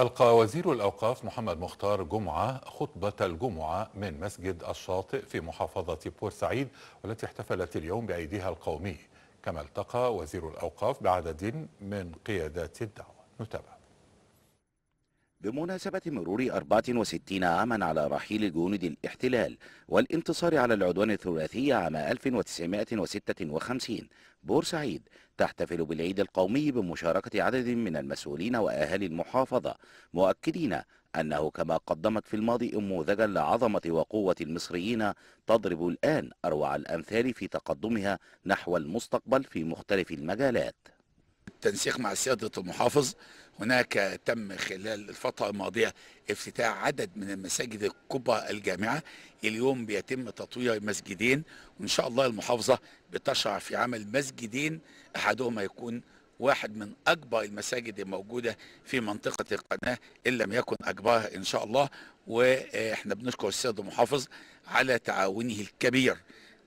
ألقى وزير الأوقاف محمد مختار جمعة خطبة الجمعة من مسجد الشاطئ في محافظة بورسعيد والتي احتفلت اليوم بعيدها القومي كما التقى وزير الأوقاف بعدد من قيادات الدعوة نتابع بمناسبة مرور 64 عاما على رحيل جنود الاحتلال والانتصار على العدوان الثلاثي عام 1956 بورسعيد تحتفل بالعيد القومي بمشاركة عدد من المسؤولين وأهالي المحافظة مؤكدين أنه كما قدمت في الماضي أموذجا لعظمة وقوة المصريين تضرب الآن أروع الأمثال في تقدمها نحو المستقبل في مختلف المجالات تنسيق مع سيادة المحافظ هناك تم خلال الفترة الماضية افتتاح عدد من المساجد الكبرى الجامعة اليوم بيتم تطوير مسجدين وإن شاء الله المحافظة بتشرع في عمل مسجدين أحدهما يكون واحد من أكبر المساجد الموجودة في منطقة القناة إن لم يكن أكبرها إن شاء الله وإحنا بنشكر السيد المحافظ على تعاونه الكبير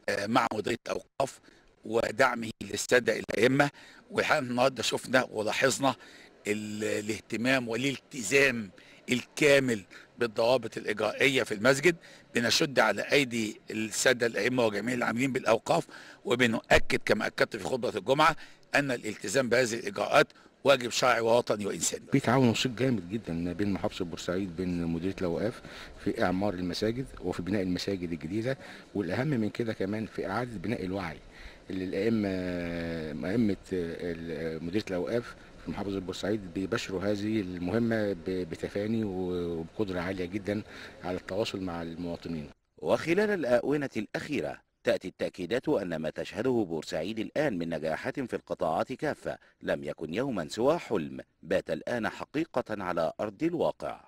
آه، مع مديرية الأوقاف ودعمه للسادة الأئمة وحقا النهاردة شفنا ولاحظنا الاهتمام والالتزام الكامل بالضوابط الإجرائية في المسجد بنشد على أيدي السادة الأئمة وجميع العاملين بالأوقاف وبنؤكد كما أكدت في خطبة الجمعة أن الالتزام بهذه الإجراءات واجب شرعي ووطني وانساني. في تعاون وسيط جامد جدا بين محافظه بورسعيد بين مديريه الاوقاف في اعمار المساجد وفي بناء المساجد الجديده والاهم من كده كمان في اعاده بناء الوعي اللي الائمه آه، ائمه آه، آه، مديريه الاوقاف في محافظه بورسعيد بيبشروا هذه المهمه بتفاني وبقدره عاليه جدا على التواصل مع المواطنين. وخلال الاونه الاخيره تاتي التاكيدات ان ما تشهده بورسعيد الان من نجاحات في القطاعات كافه لم يكن يوما سوى حلم بات الان حقيقه على ارض الواقع.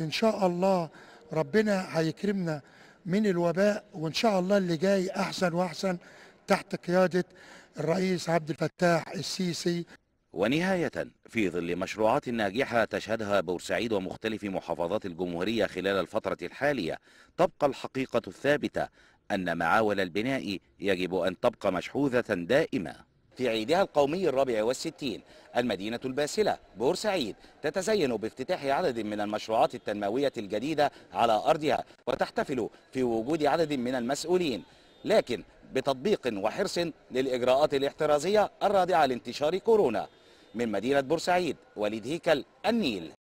ان شاء الله ربنا هيكرمنا من الوباء وان شاء الله اللي جاي احسن واحسن تحت قيادة الرئيس عبد الفتاح السيسي ونهاية في ظل مشروعات ناجحة تشهدها بورسعيد ومختلف محافظات الجمهورية خلال الفترة الحالية تبقى الحقيقة الثابتة أن معاول البناء يجب أن تبقى مشحوذة دائمة في عيدها القومي الرابع والستين المدينة الباسلة بورسعيد تتزين بافتتاح عدد من المشروعات التنموية الجديدة على أرضها وتحتفل في وجود عدد من المسؤولين لكن بتطبيق وحرص للإجراءات الاحترازية الرادعة لانتشار كورونا من مدينة بورسعيد وليد هيكل النيل